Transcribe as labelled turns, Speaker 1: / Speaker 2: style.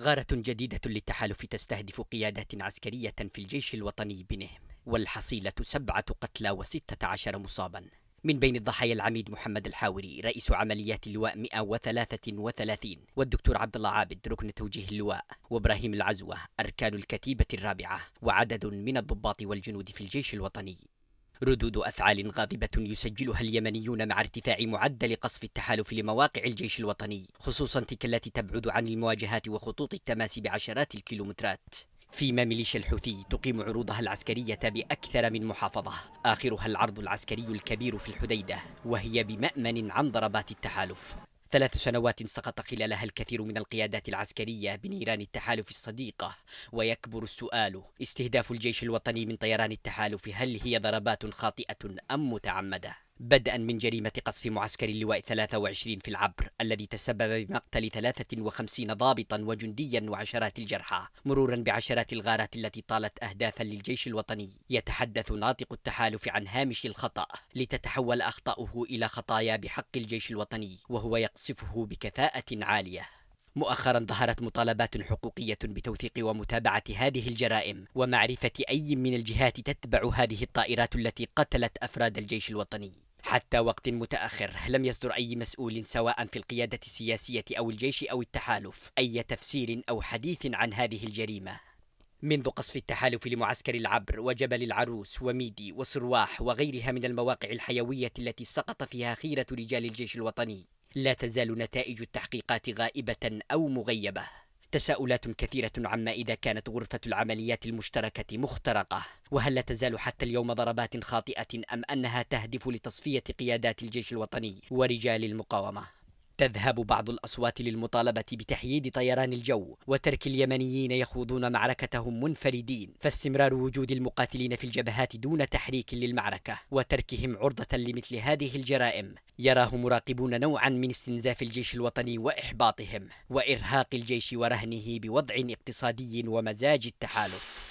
Speaker 1: غارة جديدة للتحالف تستهدف قيادات عسكرية في الجيش الوطني بنهم والحصيلة سبعة قتلى وستة عشر مصابا من بين الضحايا العميد محمد الحاوري رئيس عمليات اللواء 133 والدكتور عبد الله عابد ركن توجيه اللواء وابراهيم العزوة أركان الكتيبة الرابعة وعدد من الضباط والجنود في الجيش الوطني ردود أفعال غاضبة يسجلها اليمنيون مع ارتفاع معدل قصف التحالف لمواقع الجيش الوطني خصوصا تلك التي تبعد عن المواجهات وخطوط التماس بعشرات الكيلومترات فيما ميليشيا الحوثي تقيم عروضها العسكرية بأكثر من محافظة آخرها العرض العسكري الكبير في الحديدة وهي بمأمن عن ضربات التحالف ثلاث سنوات سقط خلالها الكثير من القيادات العسكرية بنيران التحالف الصديقة ويكبر السؤال استهداف الجيش الوطني من طيران التحالف هل هي ضربات خاطئة أم متعمدة؟ بدءا من جريمة قصف معسكر اللواء 23 في العبر الذي تسبب بمقتل 53 ضابطا وجنديا وعشرات الجرحى مرورا بعشرات الغارات التي طالت أهدافا للجيش الوطني يتحدث ناطق التحالف عن هامش الخطأ لتتحول أخطاؤه إلى خطايا بحق الجيش الوطني وهو يقصفه بكفاءة عالية مؤخرا ظهرت مطالبات حقوقية بتوثيق ومتابعة هذه الجرائم ومعرفة أي من الجهات تتبع هذه الطائرات التي قتلت أفراد الجيش الوطني حتى وقت متأخر لم يصدر أي مسؤول سواء في القيادة السياسية أو الجيش أو التحالف أي تفسير أو حديث عن هذه الجريمة منذ قصف التحالف لمعسكر العبر وجبل العروس وميدي وصرواح وغيرها من المواقع الحيوية التي سقط فيها خيرة رجال الجيش الوطني لا تزال نتائج التحقيقات غائبة أو مغيبة تساؤلات كثيرة عما إذا كانت غرفة العمليات المشتركة مخترقة وهل لا تزال حتى اليوم ضربات خاطئة أم أنها تهدف لتصفية قيادات الجيش الوطني ورجال المقاومة تذهب بعض الأصوات للمطالبة بتحييد طيران الجو وترك اليمنيين يخوضون معركتهم منفردين فاستمرار وجود المقاتلين في الجبهات دون تحريك للمعركة وتركهم عرضة لمثل هذه الجرائم يراه مراقبون نوعا من استنزاف الجيش الوطني وإحباطهم وإرهاق الجيش ورهنه بوضع اقتصادي ومزاج التحالف